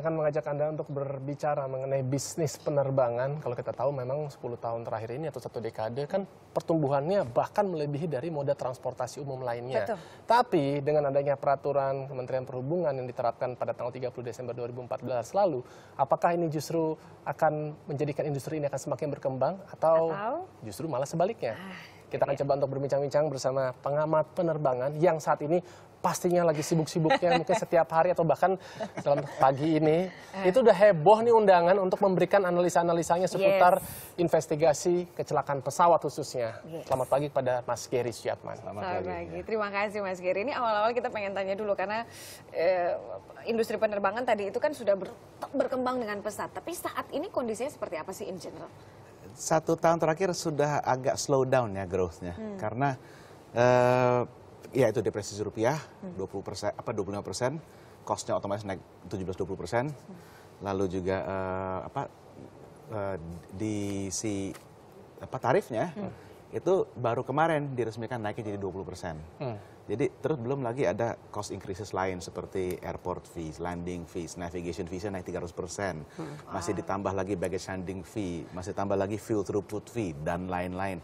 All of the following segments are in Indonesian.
akan mengajak Anda untuk berbicara mengenai bisnis penerbangan. Kalau kita tahu memang 10 tahun terakhir ini atau satu dekade kan pertumbuhannya bahkan melebihi dari moda transportasi umum lainnya. Betul. Tapi dengan adanya peraturan Kementerian Perhubungan yang diterapkan pada tanggal 30 Desember 2014 lalu, apakah ini justru akan menjadikan industri ini akan semakin berkembang atau, justru malah sebaliknya? Ah. Kita akan iya. coba untuk berbincang-bincang bersama pengamat penerbangan yang saat ini pastinya lagi sibuk-sibuknya mungkin setiap hari atau bahkan dalam pagi ini eh. itu udah heboh nih undangan untuk memberikan analisa-analisanya seputar yes. investigasi kecelakaan pesawat khususnya. Yes. Selamat pagi kepada Mas Giri Syatman. Selamat, Selamat pagi. pagi. Terima kasih Mas Giri. Ini awal-awal kita pengen tanya dulu karena eh, industri penerbangan tadi itu kan sudah ber, berkembang dengan pesat. Tapi saat ini kondisinya seperti apa sih in general? Satu tahun terakhir sudah agak slow down ya growth-nya hmm. karena eh, Iya itu depresi rupiah 20 persen, apa 25 persen, costnya otomatis naik 17-20 persen, lalu juga uh, apa uh, di si apa tarifnya hmm. itu baru kemarin diresmikan naiknya jadi 20 persen. Hmm. Jadi terus belum lagi ada cost increases lain seperti airport fees, landing fees, navigation fees naik 300 persen. Hmm. Masih ah. ditambah lagi baggage handling fee, masih tambah lagi fuel throughput fee, dan lain-lain.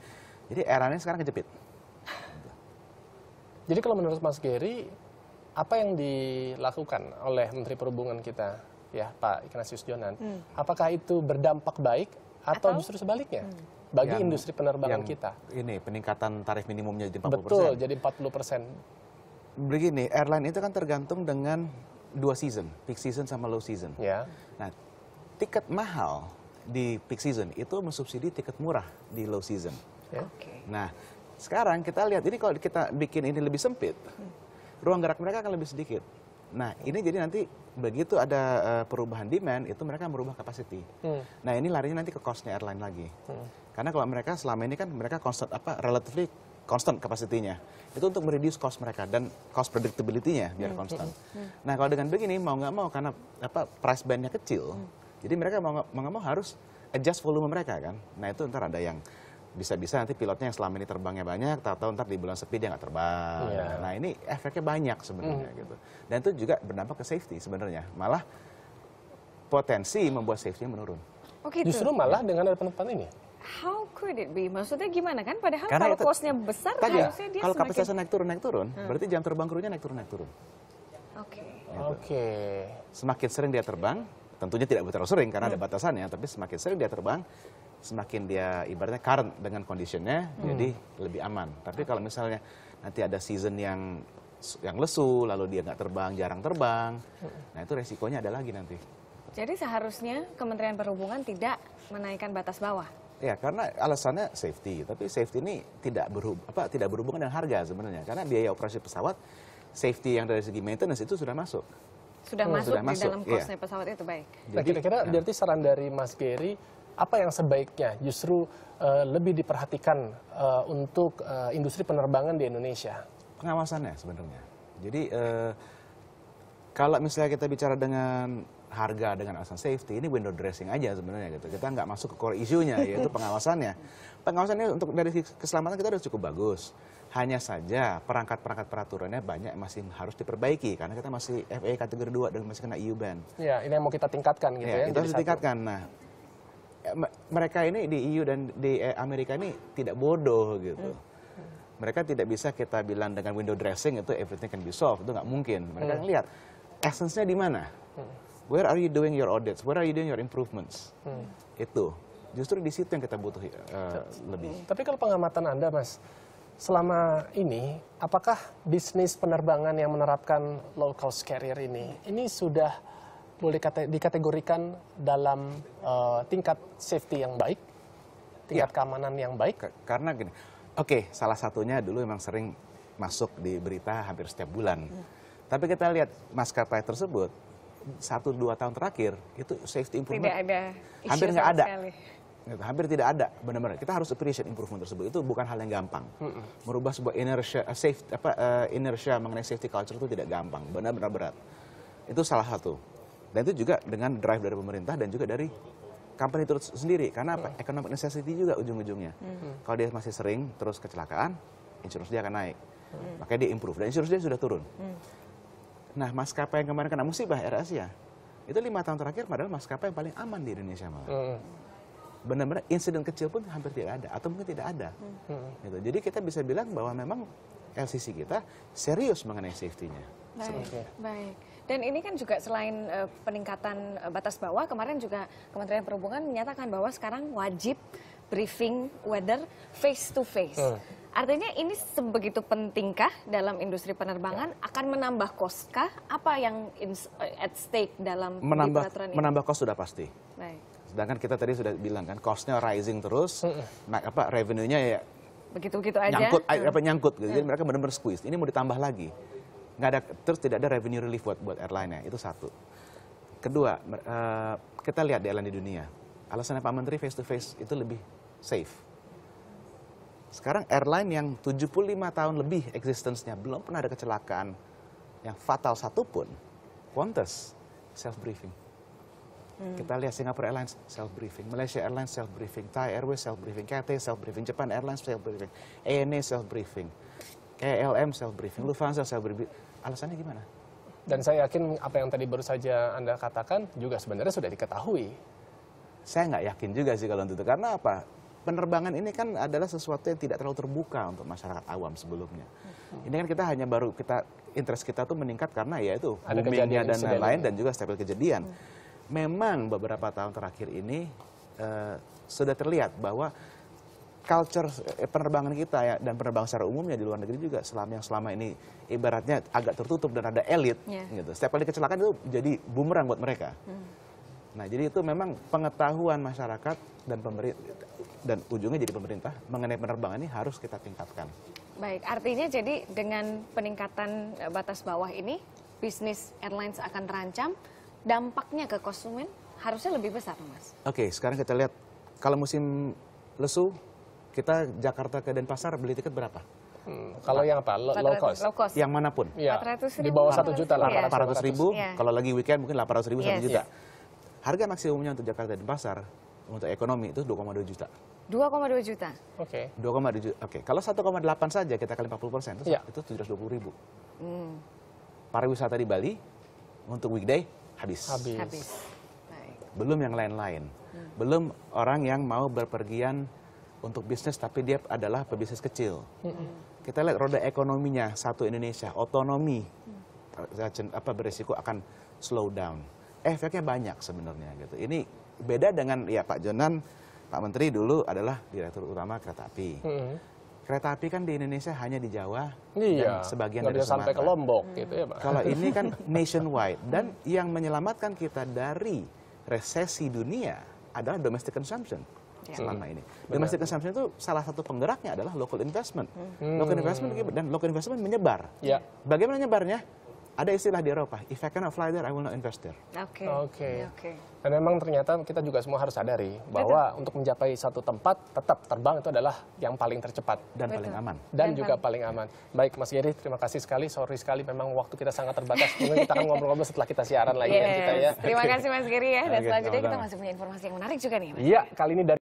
Jadi airline sekarang kejepit. Jadi kalau menurut Mas Gery, apa yang dilakukan oleh Menteri Perhubungan kita, ya Pak Ignatius Jonan, hmm. apakah itu berdampak baik atau, atau? justru sebaliknya? Hmm bagi yang, industri penerbangan yang kita. Ini peningkatan tarif minimumnya jadi 40 persen. Betul, jadi 40 persen. Begini, airline itu kan tergantung dengan dua season, peak season sama low season. Ya. Nah, tiket mahal di peak season itu mensubsidi tiket murah di low season. Ya. Okay. Nah, sekarang kita lihat, ini kalau kita bikin ini lebih sempit, ruang gerak mereka akan lebih sedikit. Nah, ini jadi nanti begitu ada eh, perubahan demand, itu mereka merubah capacity. Hmm. Nah, ini larinya nanti ke costnya airline lagi. Hmm. Karena kalau mereka selama ini kan mereka constant apa relatively constant kapasitinya. Itu untuk mereduce cost mereka dan cost predictability-nya biar konstan. Hmm. Hmm. hmm. hmm. Nah, kalau dengan begini mau nggak mau karena apa price band-nya kecil, hmm. jadi mereka mau nggak mau harus adjust volume mereka kan. Nah, itu ntar ada yang bisa-bisa nanti pilotnya yang selama ini terbangnya banyak, tahu-tahu ntar di bulan sepi dia nggak terbang. Yeah. Nah ini efeknya banyak sebenarnya mm. gitu. Dan itu juga berdampak ke safety sebenarnya. Malah potensi membuat safety menurun. Oh gitu. Justru malah dengan ada penumpang ini. How could it be? Maksudnya gimana kan? Padahal Karena kalau kosnya besar tadi, ya, harusnya dia kalau semakin... kapasitasnya naik turun naik turun, hmm. berarti jam terbang krunya naik turun naik turun. Oke. Okay. Gitu. Oke. Okay. Semakin sering dia terbang, tentunya tidak terlalu sering karena hmm. ada batasannya, tapi semakin sering dia terbang, semakin dia ibaratnya current dengan conditionnya hmm. jadi lebih aman tapi kalau misalnya nanti ada season yang yang lesu lalu dia nggak terbang jarang terbang hmm. nah itu resikonya ada lagi nanti jadi seharusnya Kementerian Perhubungan tidak menaikkan batas bawah ya karena alasannya safety tapi safety ini tidak berhub apa tidak berhubungan dengan harga sebenarnya karena biaya operasi pesawat safety yang dari segi maintenance itu sudah masuk sudah, hmm. masuk, sudah masuk di dalam kosnya iya. yeah. pesawat itu baik. Nah, kira-kira nah. berarti saran dari Mas Gary apa yang sebaiknya justru uh, lebih diperhatikan uh, untuk uh, industri penerbangan di Indonesia? Pengawasannya sebenarnya. Jadi uh, kalau misalnya kita bicara dengan harga dengan alasan safety ini window dressing aja sebenarnya gitu kita nggak masuk ke core isunya yaitu pengawasannya pengawasannya untuk dari keselamatan kita sudah cukup bagus hanya saja perangkat-perangkat peraturannya banyak masih harus diperbaiki karena kita masih FAA kategori 2 dan masih kena EU ban. Ya, ini yang mau kita tingkatkan gitu ya. ya kita harus tingkatkan. Nah, mereka ini di EU dan di eh, Amerika ini tidak bodoh gitu. Hmm. Mereka tidak bisa kita bilang dengan window dressing itu everything can be solved, itu nggak mungkin. Mereka hmm. lihat essence-nya di mana. Hmm. Where are you doing your audits? Where are you doing your improvements? Hmm. Itu. Justru di situ yang kita butuh uh, lebih. Hmm. Tapi kalau pengamatan Anda, Mas, selama ini apakah bisnis penerbangan yang menerapkan low cost carrier ini ini sudah boleh dikategorikan dalam uh, tingkat safety yang baik, tingkat ya. keamanan yang baik? Karena gini, oke, salah satunya dulu memang sering masuk di berita hampir setiap bulan. Ya. Tapi kita lihat maskapai tersebut satu dua tahun terakhir itu safety improvement tidak ada hampir nggak ada. Sekali. Gitu, hampir tidak ada, benar-benar. Kita harus appreciate improvement tersebut. Itu bukan hal yang gampang. Mm -mm. Merubah sebuah inertia, eh, safe, apa, uh, inertia mengenai safety culture itu tidak gampang. Benar-benar berat. Itu salah satu. Dan itu juga dengan drive dari pemerintah dan juga dari company itu sendiri. Karena apa? Hmm. Economic necessity juga ujung-ujungnya. -hmm. Kalau dia masih sering terus kecelakaan, insurance dia akan naik. -hmm. Makanya dia improve. Dan insurance dia sudah turun. Hmm. Nah, maskapai yang kemarin kena musibah Air Asia, itu lima tahun terakhir padahal maskapai yang paling aman di Indonesia malah. Hmm Benar-benar insiden kecil pun hampir tidak ada, atau mungkin tidak ada. Hmm. hmm. Gitu. Jadi kita bisa bilang bahwa memang LCC kita serius mengenai safety-nya. Baik, baik. Dan ini kan juga selain uh, peningkatan uh, batas bawah, kemarin juga Kementerian Perhubungan menyatakan bahwa sekarang wajib briefing weather face to face. Hmm. Artinya ini sebegitu pentingkah dalam industri penerbangan ya. akan menambah koskah? Apa yang in, eh, at stake dalam menambah, peraturan ini? Menambah kos sudah pasti. Baik. Sedangkan kita tadi sudah bilang kan, costnya rising terus, hmm. nah apa revenue-nya ya begitu-begitu aja. Nyangkut, hmm. apa nyangkut. Gitu. Jadi hmm. mereka benar-benar squeeze. Ini mau ditambah lagi nggak ada terus tidak ada revenue relief buat buat airline ya itu satu. Kedua, uh, kita lihat di airline di dunia, alasannya Pak Menteri face to face itu lebih safe. Sekarang airline yang 75 tahun lebih existence-nya belum pernah ada kecelakaan yang fatal satu pun Qantas self briefing. Hmm. Kita lihat Singapore Airlines self briefing, Malaysia Airlines self briefing, Thai Airways self briefing, Cathay self briefing, Japan Airlines self briefing, ANA self briefing. ELM self briefing, Lufthansa self briefing. Alasannya gimana? Dan saya yakin apa yang tadi baru saja Anda katakan juga sebenarnya sudah diketahui. Saya nggak yakin juga sih kalau untuk itu. Karena apa? Penerbangan ini kan adalah sesuatu yang tidak terlalu terbuka untuk masyarakat awam sebelumnya. Hmm. Ini kan kita hanya baru kita interest kita tuh meningkat karena ya itu Ada boomingnya dan lain-lain dan juga stabil kejadian. Hmm. Memang beberapa tahun terakhir ini uh, sudah terlihat bahwa culture eh, penerbangan kita ya dan penerbangan secara umumnya di luar negeri juga selama yang selama ini ibaratnya agak tertutup dan ada elit yeah. gitu. Setiap kali kecelakaan itu jadi bumerang buat mereka. Mm. Nah, jadi itu memang pengetahuan masyarakat dan pemerintah dan ujungnya jadi pemerintah mengenai penerbangan ini harus kita tingkatkan. Baik, artinya jadi dengan peningkatan eh, batas bawah ini bisnis airlines akan terancam, dampaknya ke konsumen harusnya lebih besar, Mas. Oke, okay, sekarang kita lihat kalau musim lesu kita Jakarta ke Denpasar beli tiket berapa? Hmm, kalau yang apa? Low, low, cost. low cost? Yang manapun. Ya. Ribu, Di bawah 1 juta iya. lah. 800 ribu, ya. kalau lagi weekend mungkin 800 ribu, yes. 1 juta. Ya. Harga maksimumnya untuk Jakarta dan Pasar, untuk ekonomi itu 2,2 juta. 2,2 juta? Oke. Okay. 2,2 juta. Oke, okay. kalau 1,8 saja kita kali 40 persen, itu, ya. itu 720 ribu. Hmm. Pariwisata di Bali, untuk weekday, habis. Habis. habis. Baik. Belum yang lain-lain. Hmm. Belum orang yang mau berpergian untuk bisnis tapi dia adalah pebisnis kecil. Kita lihat roda ekonominya satu Indonesia, otonomi apa berisiko akan slow down. Efeknya banyak sebenarnya gitu. Ini beda dengan ya Pak Jonan, Pak Menteri dulu adalah direktur utama kereta api. Kereta api kan di Indonesia hanya di Jawa iya, dan sebagian dari Sumatera. sampai ke Lombok gitu ya Pak. Kalau ini kan nationwide dan yang menyelamatkan kita dari resesi dunia adalah domestic consumption. Ya. selama ini. Domestic consumption itu salah satu penggeraknya adalah local investment. Hmm. Local investment dan local investment menyebar. Ya. Bagaimana nyebarnya? ada istilah di Eropa, if I cannot fly there, I will not invest there. Oke. Okay. Oke. Okay. Okay. Dan memang ternyata kita juga semua harus sadari bahwa Betul. untuk mencapai satu tempat, tetap terbang itu adalah yang paling tercepat dan Betul. paling aman. Dan, dan juga paling aman. Baik, Mas Giri, terima kasih sekali. Sorry sekali, memang waktu kita sangat terbatas. Mungkin kita akan ngobrol-ngobrol setelah kita siaran lagi kan yes. kita ya. Terima kasih Mas Giri ya. Dan okay. selanjutnya kita masih punya informasi yang menarik juga nih. Iya, kali ini dari